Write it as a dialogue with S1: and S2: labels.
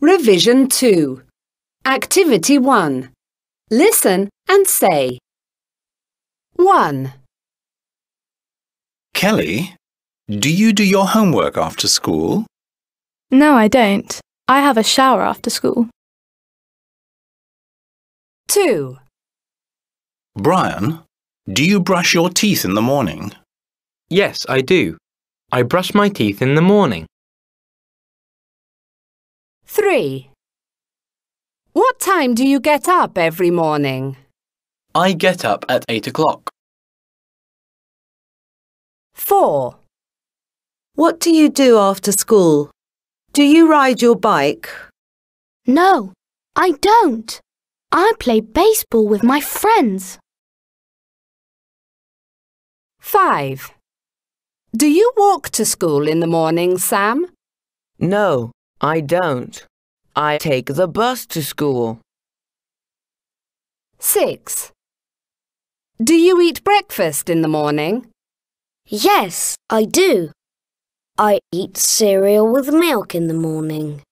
S1: Revision 2. Activity 1. Listen and say. 1.
S2: Kelly, do you do your homework after school?
S3: No, I don't. I
S4: have a shower after school. 2.
S2: Brian, do you brush your teeth in the morning? Yes, I do. I brush my teeth in the morning.
S1: 3. What time do you get up every morning?
S5: I get up at 8 o'clock.
S1: 4. What do you do after school? Do you ride your bike?
S3: No, I don't. I play baseball with my
S1: friends. 5. Do you walk to school in the morning, Sam? No, I don't.
S3: I take the bus to school.
S1: 6.
S3: Do you eat breakfast in the morning? Yes, I do. I eat cereal with milk in the morning.